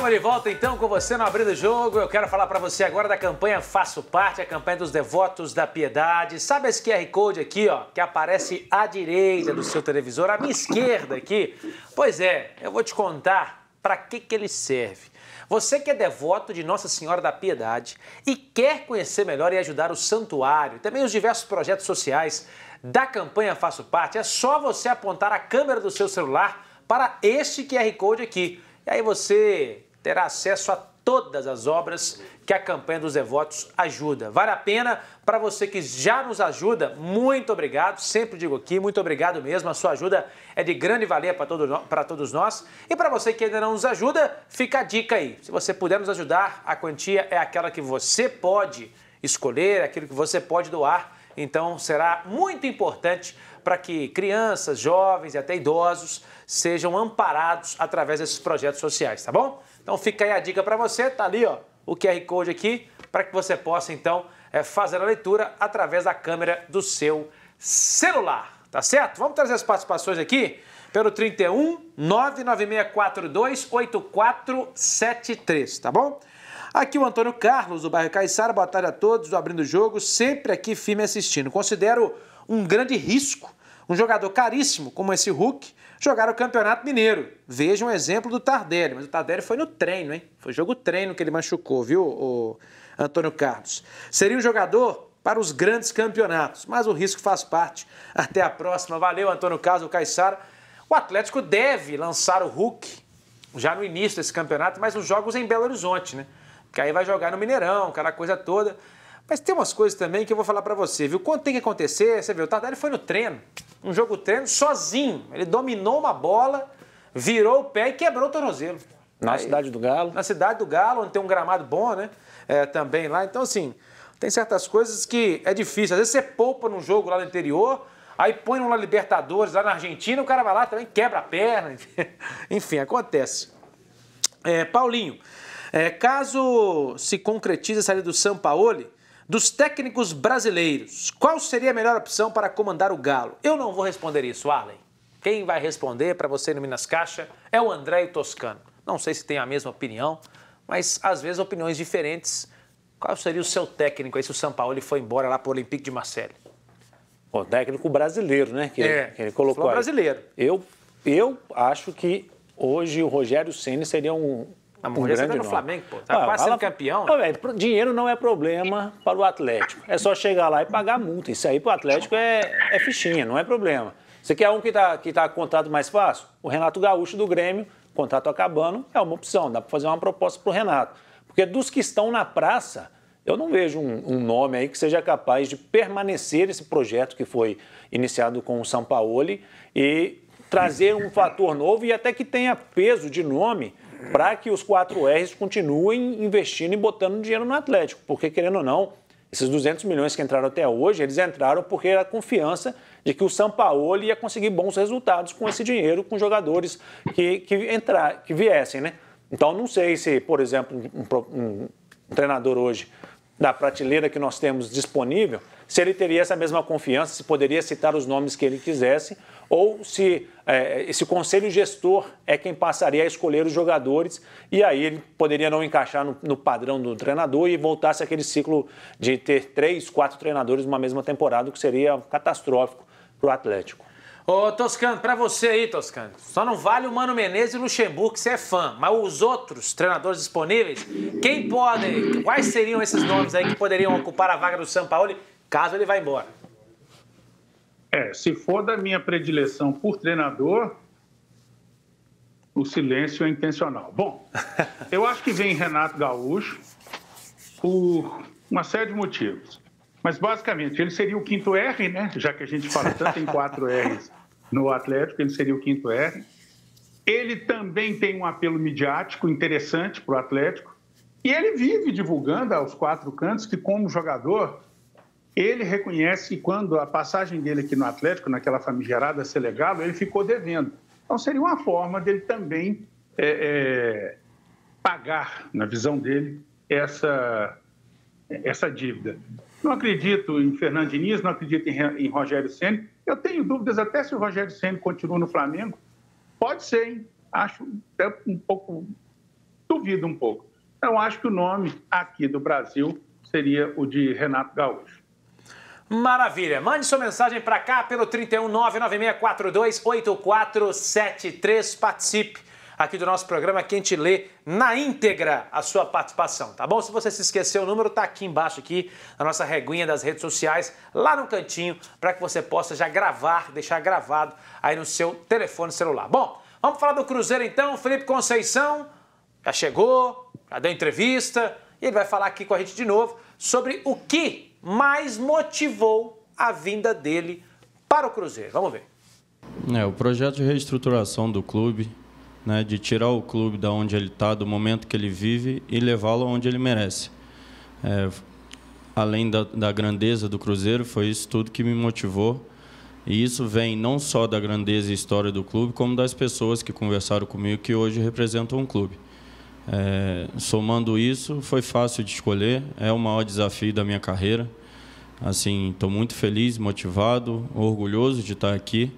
Estamos de volta então com você no Abrindo do Jogo. Eu quero falar para você agora da campanha Faço Parte, a campanha dos devotos da piedade. Sabe esse QR Code aqui, ó, que aparece à direita do seu televisor, à minha esquerda aqui? Pois é, eu vou te contar para que que ele serve. Você que é devoto de Nossa Senhora da Piedade e quer conhecer melhor e ajudar o santuário, também os diversos projetos sociais da campanha Faço Parte, é só você apontar a câmera do seu celular para este QR Code aqui. E aí você terá acesso a todas as obras que a campanha dos devotos ajuda. Vale a pena para você que já nos ajuda. Muito obrigado, sempre digo aqui, muito obrigado mesmo. A sua ajuda é de grande valia para todo, para todos nós. E para você que ainda não nos ajuda, fica a dica aí. Se você puder nos ajudar, a quantia é aquela que você pode escolher, aquilo que você pode doar. Então será muito importante para que crianças, jovens e até idosos sejam amparados através desses projetos sociais, tá bom? Então fica aí a dica para você, tá ali ó, o QR Code aqui, para que você possa então eh, fazer a leitura através da câmera do seu celular, tá certo? Vamos trazer as participações aqui pelo 31 8473, tá bom? Aqui o Antônio Carlos, do bairro Caiçara. Boa tarde a todos, do Abrindo o Jogo, sempre aqui firme assistindo. Considero um grande risco um jogador caríssimo como esse Hulk Jogar o Campeonato Mineiro. Veja um exemplo do Tardelli, mas o Tardelli foi no treino, hein? Foi jogo treino que ele machucou, viu, o Antônio Carlos? Seria um jogador para os grandes campeonatos, mas o risco faz parte. Até a próxima. Valeu, Antônio Carlos, o Caissara. O Atlético deve lançar o Hulk já no início desse campeonato, mas os jogos em Belo Horizonte, né? Porque aí vai jogar no Mineirão, aquela coisa toda. Mas tem umas coisas também que eu vou falar para você, viu? Quanto tem que acontecer, você viu, o Tardelli foi no treino, um jogo treino sozinho. Ele dominou uma bola, virou o pé e quebrou o tornozelo. Na Aí, cidade do Galo. Na cidade do Galo, onde tem um gramado bom, né? É, também lá. Então, assim, tem certas coisas que é difícil. Às vezes você poupa num jogo lá no interior, aí põe numa Libertadores lá na Argentina, o cara vai lá também quebra a perna. Enfim, acontece. É, Paulinho, é, caso se concretize a saída do Sampaoli, dos técnicos brasileiros, qual seria a melhor opção para comandar o Galo? Eu não vou responder isso, Allen. Quem vai responder para você no Minas Caixa é o André Toscano. Não sei se tem a mesma opinião, mas às vezes opiniões diferentes. Qual seria o seu técnico aí se o São Paulo foi embora lá para o Olympique de Marseille? O técnico brasileiro, né? Que, é, ele, que ele colocou. Falou brasileiro. Eu, eu acho que hoje o Rogério Ceni seria um, ah, um tá grande tá no Flamengo, pô. Tá ah, quase sendo campeão. Né? véio, dinheiro não é problema para o Atlético. É só chegar lá e pagar multa. Isso aí para o Atlético é, é fichinha, não é problema. Você quer um que está que tá com contrato mais fácil? O Renato Gaúcho do Grêmio, contrato acabando, é uma opção. Dá para fazer uma proposta para o Renato. Porque dos que estão na praça, eu não vejo um, um, nome aí que seja capaz de permanecer esse projeto que foi iniciado com o Sampaoli e trazer um fator novo e até que tenha peso de nome para que os 4Rs continuem investindo e botando dinheiro no Atlético, porque querendo ou não, esses 200 milhões que entraram até hoje, eles entraram porque era a confiança de que o Sampaoli ia conseguir bons resultados com esse dinheiro, com jogadores que, que, entrar, que viessem, né? Então, não sei se, por exemplo, um, um, um treinador hoje, da prateleira que nós temos disponível, se ele teria essa mesma confiança, se poderia citar os nomes que ele quisesse, ou se é, esse conselho gestor é quem passaria a escolher os jogadores e aí ele poderia não encaixar no, no padrão do treinador e voltasse aquele ciclo de ter três, quatro treinadores numa mesma temporada, o que seria catastrófico para o Atlético. Ô, Toscano, para você aí, Toscano, só não vale o Mano Menezes e o Luxemburgo, que você é fã, mas os outros treinadores disponíveis, quem podem, quais seriam esses nomes aí que poderiam ocupar a vaga do São Paulo caso ele vá embora? É, se for da minha predileção por treinador, o silêncio é intencional. Bom, eu acho que vem Renato Gaúcho por uma série de motivos. Mas, basicamente, ele seria o quinto R, né? Já que a gente fala tanto em quatro R's no Atlético, ele seria o quinto R. Ele também tem um apelo midiático interessante para o Atlético. E ele vive divulgando aos quatro cantos que, como jogador, ele reconhece que quando a passagem dele aqui no Atlético, naquela famigerada Selegalo, ele ficou devendo. Então, seria uma forma dele também é, é, pagar, na visão dele, essa, essa dívida. Não acredito em Fernando Diniz, não acredito em, em Rogério Senna. Eu tenho dúvidas até se o Rogério Senna continua no Flamengo. Pode ser, hein? Acho até um pouco. Duvido um pouco. Então, acho que o nome aqui do Brasil seria o de Renato Gaúcho. Maravilha! Mande sua mensagem para cá pelo 31996428473. Participe aqui do nosso programa que a gente lê na íntegra a sua participação, tá bom? Se você se esqueceu, o número tá aqui embaixo aqui, na nossa reguinha das redes sociais, lá no cantinho, para que você possa já gravar, deixar gravado aí no seu telefone celular. Bom, vamos falar do Cruzeiro então, Felipe Conceição já chegou, já deu entrevista, e ele vai falar aqui com a gente de novo sobre o que mais motivou a vinda dele para o Cruzeiro. Vamos ver. É, o projeto de reestruturação do clube, né, de tirar o clube da onde ele está, do momento que ele vive e levá-lo aonde ele merece. É, além da, da, grandeza do Cruzeiro, foi isso tudo que me motivou. E isso vem não só da grandeza e história do clube, como das pessoas que conversaram comigo que hoje representam o um clube. É, somando isso, foi fácil de escolher. É o maior desafio da minha carreira. Assim, estou muito feliz, motivado, orgulhoso de estar aqui.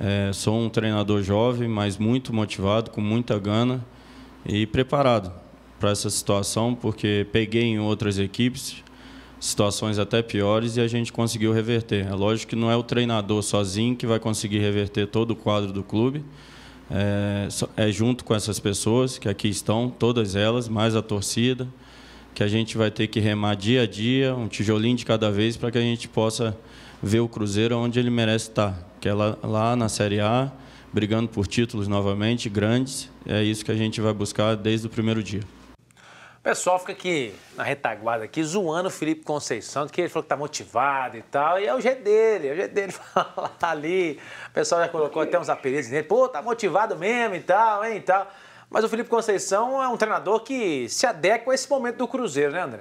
É, sou um treinador jovem, mas muito motivado, com muita gana e preparado para essa situação, porque peguei em outras equipes situações até piores e a gente conseguiu reverter. É lógico que não é o treinador sozinho que vai conseguir reverter todo o quadro do clube é, é, junto com essas pessoas que aqui estão, todas elas, mais a torcida, que a gente vai ter que remar dia a dia, um tijolinho de cada vez, para que a gente possa ver o Cruzeiro onde ele merece estar, que é lá, lá na Série A, brigando por títulos novamente, grandes. É isso que a gente vai buscar desde o primeiro dia. O pessoal fica aqui na retaguarda aqui zoando o Felipe Conceição, que ele falou que tá motivado e tal. E é o jeito dele, é o jeito dele falar ali. O pessoal já colocou até uns apelidos nele. Pô, tá motivado mesmo e tal, hein, e tal. Mas o Felipe Conceição é um treinador que se adequa a esse momento do Cruzeiro, né, André?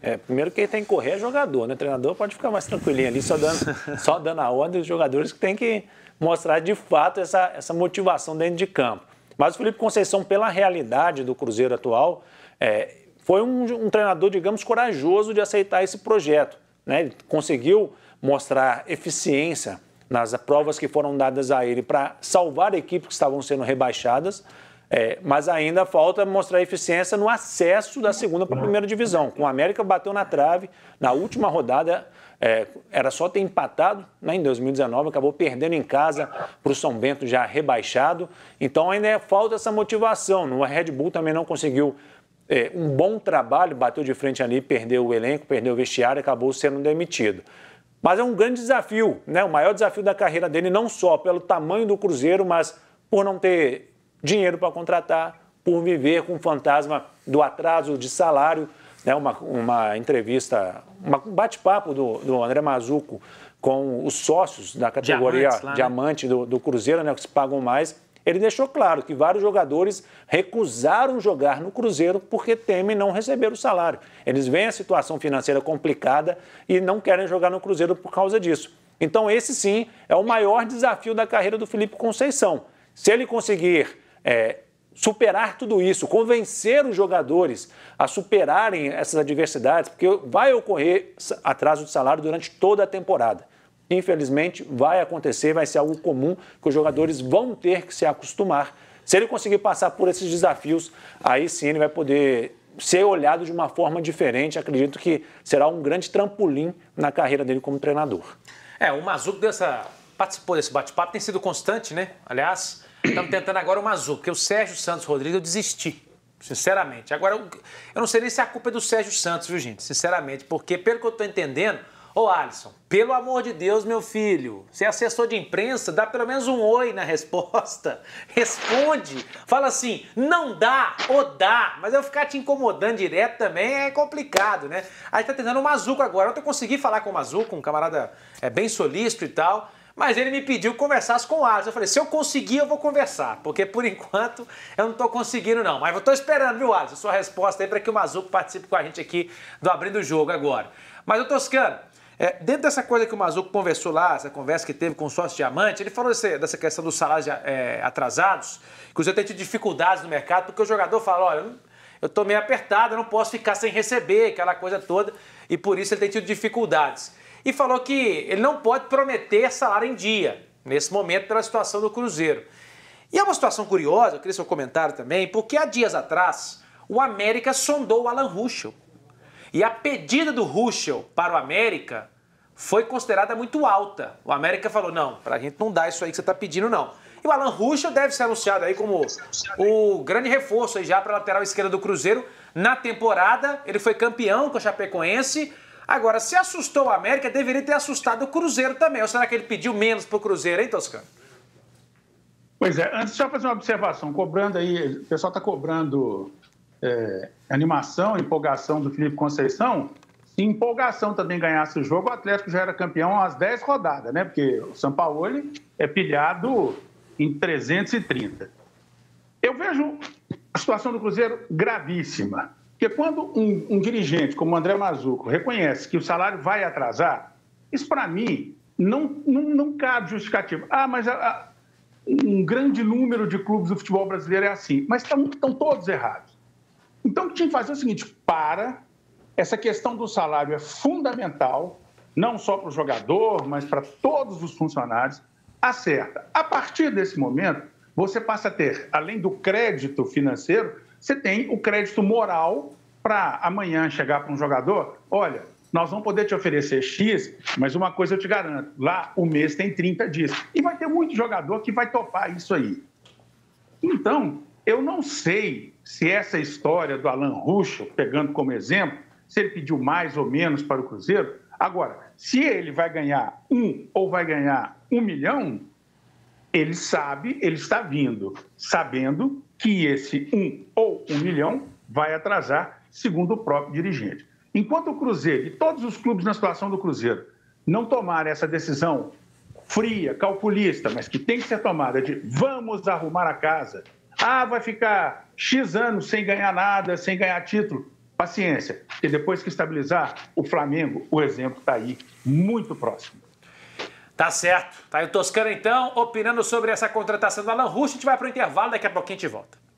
É, primeiro quem tem que correr é jogador, né? O treinador pode ficar mais tranquilinho ali, só dando, só dando a ordem os jogadores que tem que mostrar de fato essa, essa motivação dentro de campo. Mas o Felipe Conceição, pela realidade do Cruzeiro atual, é, foi um, um treinador, digamos, corajoso de aceitar esse projeto. Né? Ele conseguiu mostrar eficiência nas provas que foram dadas a ele para salvar equipes que estavam sendo rebaixadas, é, mas ainda falta mostrar eficiência no acesso da segunda para a primeira divisão. Com o América bateu na trave, na última rodada é, era só ter empatado né, em 2019, acabou perdendo em casa para o São Bento já rebaixado. Então ainda é falta essa motivação. Né? O Red Bull também não conseguiu é, um bom trabalho, bateu de frente ali, perdeu o elenco, perdeu o vestiário, acabou sendo demitido. Mas é um grande desafio, né? O maior desafio da carreira dele, não só pelo tamanho do Cruzeiro, mas por não ter dinheiro para contratar, por viver com o fantasma do atraso de salário. Né? Uma, uma entrevista, um bate-papo do, do André Mazuco com os sócios da categoria Diamantes, lá, né? Diamante né? do, do Cruzeiro, né? Que se pagam mais ele deixou claro que vários jogadores recusaram jogar no Cruzeiro porque temem não receber o salário. Eles veem a situação financeira complicada e não querem jogar no Cruzeiro por causa disso. Então, esse sim é o maior desafio da carreira do Felipe Conceição. Se ele conseguir é, superar tudo isso, convencer os jogadores a superarem essas adversidades, porque vai ocorrer atraso de salário durante toda a temporada infelizmente, vai acontecer, vai ser algo comum que os jogadores vão ter que se acostumar. Se ele conseguir passar por esses desafios, aí sim ele vai poder ser olhado de uma forma diferente. Acredito que será um grande trampolim na carreira dele como treinador. É, o Mazuco dessa participou desse bate-papo tem sido constante, né? Aliás, estamos tentando agora o Mazuco, porque o Sérgio Santos Rodrigues eu desisti. Sinceramente. Agora, eu não sei nem se é a culpa é do Sérgio Santos, viu, gente? Sinceramente, porque pelo que eu estou entendendo, Ô Alisson, pelo amor de Deus, meu filho, você é assessor de imprensa, dá pelo menos um oi na resposta. Responde. Fala assim, não dá ou dá. Mas eu ficar te incomodando direto também é complicado, né? Aí tá tentando o Mazuco agora. Ontem eu consegui falar com o Mazuco, um camarada é, bem solícito e tal. Mas ele me pediu que conversasse com o Alisson. Eu falei, se eu conseguir, eu vou conversar. Porque por enquanto eu não estou conseguindo, não. Mas eu estou esperando, viu, Alisson? Sua resposta aí para que o Mazuco participe com a gente aqui do Abrindo o Jogo agora. Mas o Toscano, é, dentro dessa coisa que o Mazuco conversou lá, essa conversa que teve com o sócio diamante, ele falou desse, dessa questão dos salários é, atrasados, que o Zé tem tido dificuldades no mercado, porque o jogador fala, olha, eu estou meio apertado, eu não posso ficar sem receber, aquela coisa toda, e por isso ele tem tido dificuldades. E falou que ele não pode prometer salário em dia, nesse momento, pela situação do Cruzeiro. E é uma situação curiosa, eu queria seu comentário também, porque há dias atrás o América sondou o Alan Ruschel. E a pedida do Ruschel para o América foi considerada muito alta. O América falou: não, para a gente não dá isso aí que você está pedindo, não. E o Alan Ruschel deve ser anunciado aí como o grande reforço aí já para a lateral esquerda do Cruzeiro na temporada. Ele foi campeão com o Chapecoense. Agora, se assustou o América, deveria ter assustado o Cruzeiro também. Ou será que ele pediu menos para o Cruzeiro, hein, Toscano? Pois é, antes só fazer uma observação, cobrando aí, o pessoal está cobrando é, animação, empolgação do Felipe Conceição, se empolgação também ganhasse o jogo, o Atlético já era campeão às 10 rodadas, né? Porque o São Paulo é pilhado em 330. Eu vejo a situação do Cruzeiro gravíssima. Porque quando um, um dirigente como o André Mazuco reconhece que o salário vai atrasar, isso para mim não, não, não cabe justificativa. Ah, mas a, a, um grande número de clubes do futebol brasileiro é assim. Mas estão todos errados. Então, o que tinha que fazer é o seguinte: para, essa questão do salário é fundamental, não só para o jogador, mas para todos os funcionários. Acerta. A partir desse momento, você passa a ter, além do crédito financeiro, você tem o crédito moral para amanhã chegar para um jogador: olha, nós vamos poder te oferecer X, mas uma coisa eu te garanto: lá o mês tem 30 dias. E vai ter muito jogador que vai topar isso aí. Então, eu não sei se essa história do Alan Ruschel, pegando como exemplo, se ele pediu mais ou menos para o Cruzeiro. Agora, se ele vai ganhar um ou vai ganhar um milhão, ele sabe, ele está vindo, sabendo que esse um ou um milhão vai atrasar, segundo o próprio dirigente. Enquanto o Cruzeiro e todos os clubes na situação do Cruzeiro não tomarem essa decisão fria, calculista, mas que tem que ser tomada de vamos arrumar a casa, ah, vai ficar X anos sem ganhar nada, sem ganhar título. Paciência, porque depois que estabilizar o Flamengo, o exemplo está aí, muito próximo. Tá certo. Tá aí o Toscano, então, opinando sobre essa contratação do Alan Russo. A gente vai para o intervalo, daqui a pouquinho a gente volta.